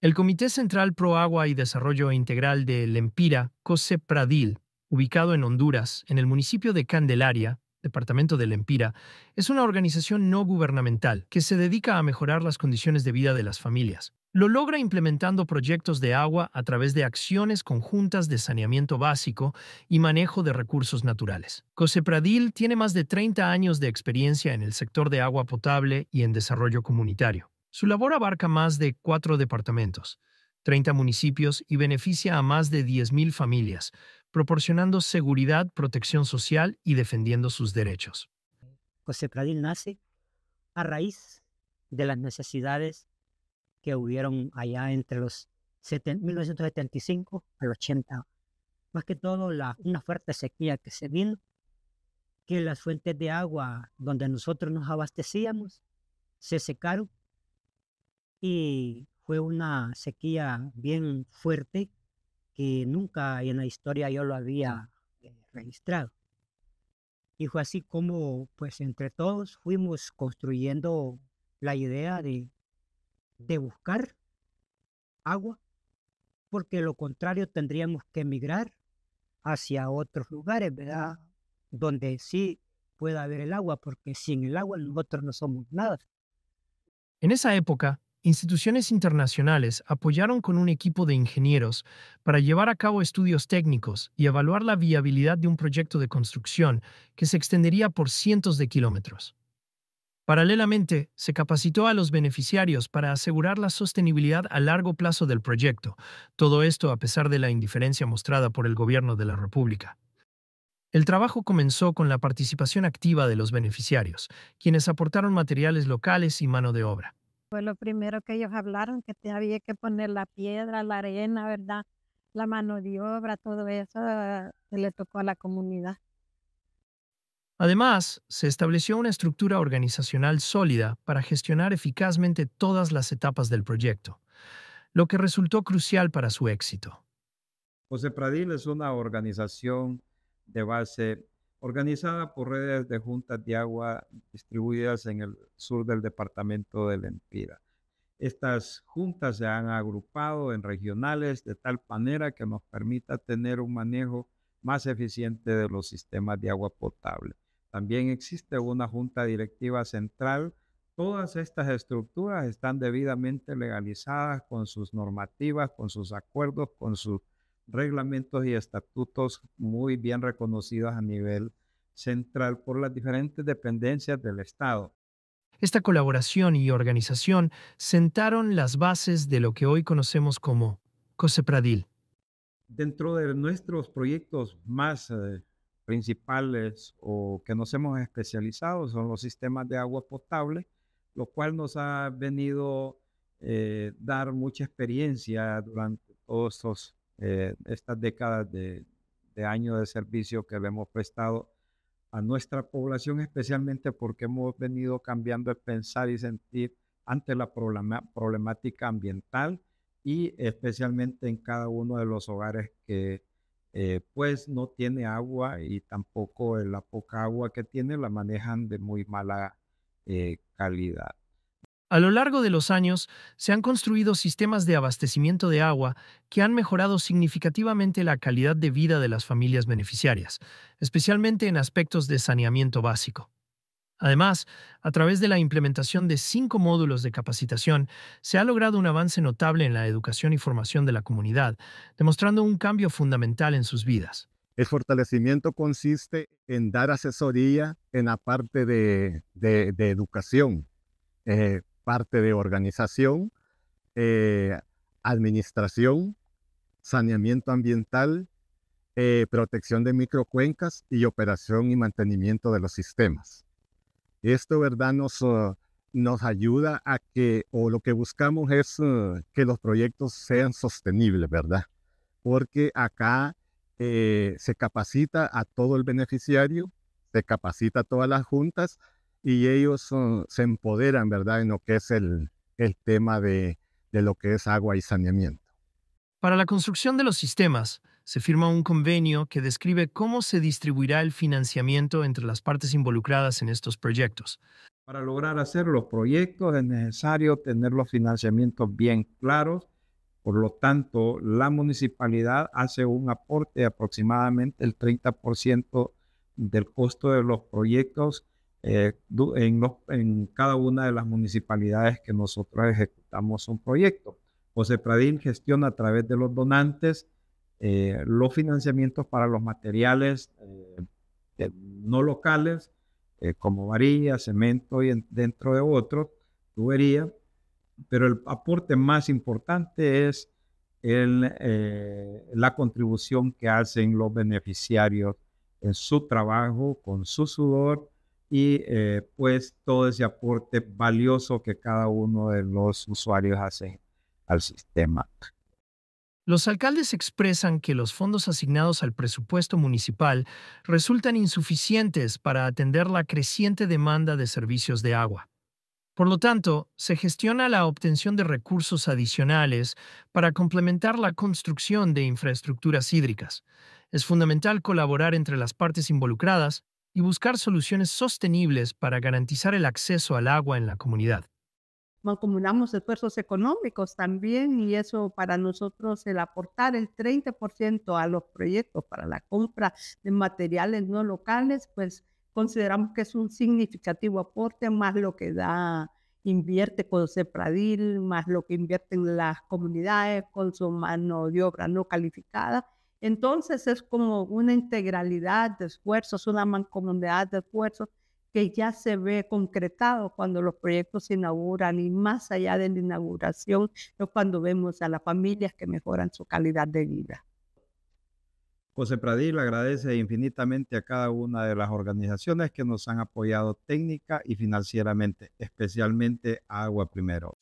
El Comité Central Pro Agua y Desarrollo Integral de Lempira, Cose Pradil, ubicado en Honduras, en el municipio de Candelaria, departamento de Lempira, es una organización no gubernamental que se dedica a mejorar las condiciones de vida de las familias. Lo logra implementando proyectos de agua a través de acciones conjuntas de saneamiento básico y manejo de recursos naturales. Cosepradil tiene más de 30 años de experiencia en el sector de agua potable y en desarrollo comunitario. Su labor abarca más de cuatro departamentos, 30 municipios y beneficia a más de 10.000 familias, proporcionando seguridad, protección social y defendiendo sus derechos. José Pradil nace a raíz de las necesidades que hubieron allá entre los 1975 al 80. Más que todo, la, una fuerte sequía que se vino, que las fuentes de agua donde nosotros nos abastecíamos se secaron y fue una sequía bien fuerte que nunca en la historia yo lo había eh, registrado. Y fue así como, pues entre todos fuimos construyendo la idea de, de buscar agua, porque lo contrario tendríamos que emigrar hacia otros lugares, ¿verdad? Donde sí pueda haber el agua, porque sin el agua nosotros no somos nada. En esa época, Instituciones internacionales apoyaron con un equipo de ingenieros para llevar a cabo estudios técnicos y evaluar la viabilidad de un proyecto de construcción que se extendería por cientos de kilómetros. Paralelamente, se capacitó a los beneficiarios para asegurar la sostenibilidad a largo plazo del proyecto, todo esto a pesar de la indiferencia mostrada por el gobierno de la República. El trabajo comenzó con la participación activa de los beneficiarios, quienes aportaron materiales locales y mano de obra. Fue lo primero que ellos hablaron, que había que poner la piedra, la arena, ¿verdad? La mano de obra, todo eso ah, se le tocó a la comunidad. Además, se estableció una estructura organizacional sólida para gestionar eficazmente todas las etapas del proyecto, lo que resultó crucial para su éxito. José Pradil es una organización de base organizada por redes de juntas de agua distribuidas en el sur del departamento de Lempira. Estas juntas se han agrupado en regionales de tal manera que nos permita tener un manejo más eficiente de los sistemas de agua potable. También existe una junta directiva central. Todas estas estructuras están debidamente legalizadas con sus normativas, con sus acuerdos, con sus reglamentos y estatutos muy bien reconocidos a nivel central por las diferentes dependencias del Estado. Esta colaboración y organización sentaron las bases de lo que hoy conocemos como COSEPRADIL. Dentro de nuestros proyectos más eh, principales o que nos hemos especializado son los sistemas de agua potable, lo cual nos ha venido eh, dar mucha experiencia durante todos estos eh, estas décadas de, años de servicio que le hemos prestado a nuestra población, especialmente porque hemos venido cambiando el pensar y sentir ante la problemática ambiental y especialmente en cada uno de los hogares que eh, pues no tiene agua y tampoco la poca agua que tiene la manejan de muy mala eh, calidad. A lo largo de los años, se han construido sistemas de abastecimiento de agua que han mejorado significativamente la calidad de vida de las familias beneficiarias, especialmente en aspectos de saneamiento básico. Además, a través de la implementación de cinco módulos de capacitación, se ha logrado un avance notable en la educación y formación de la comunidad, demostrando un cambio fundamental en sus vidas. El fortalecimiento consiste en dar asesoría en la parte de, educación, eh, parte de organización, eh, administración, saneamiento ambiental, eh, protección de microcuencas y operación y mantenimiento de los sistemas. Esto, ¿verdad?, nos, uh, ayuda a que, o lo que buscamos es uh, que los proyectos sean sostenibles, ¿verdad? Porque acá eh, se capacita a todo el beneficiario, se capacita a todas las juntas y ellos se empoderan, ¿verdad?, en lo que es el, tema de, de lo que es agua y saneamiento. Para la construcción de los sistemas, se firma un convenio que describe cómo se distribuirá el financiamiento entre las partes involucradas en estos proyectos. Para lograr hacer los proyectos es necesario tener los financiamientos bien claros. Por lo tanto, la municipalidad hace un aporte de aproximadamente el 30% del costo de los proyectos eh, en, en, cada una de las municipalidades que nosotros ejecutamos un proyecto. José Pradín gestiona a través de los donantes eh, los financiamientos para los materiales eh, no locales, como varilla, cemento y dentro de otros, tubería, pero el aporte más importante es el, la contribución que hacen los beneficiarios en su trabajo, con su sudor, y eh, pues todo ese aporte valioso que cada uno de los usuarios hace al sistema. Los alcaldes expresan que los fondos asignados al presupuesto municipal resultan insuficientes para atender la creciente demanda de servicios de agua. Por lo tanto, se gestiona la obtención de recursos adicionales para complementar la construcción de infraestructuras hídricas. Es fundamental colaborar entre las partes involucradas y buscar soluciones sostenibles para garantizar el acceso al agua en la comunidad. Acumulamos esfuerzos económicos también y eso para nosotros el aportar el 30% a los proyectos para la compra de materiales no locales, pues consideramos que es un significativo aporte más lo que da invierte con más lo que invierten las comunidades con su mano de obra no calificada entonces es como una integralidad de esfuerzos, una mancomunidad de esfuerzos que ya se ve concretado cuando los proyectos se inauguran y más allá de la inauguración es cuando vemos a las familias que mejoran su calidad de vida. José Pradil agradece infinitamente a cada una de las organizaciones que nos han apoyado técnica y financieramente, especialmente Agua Primero.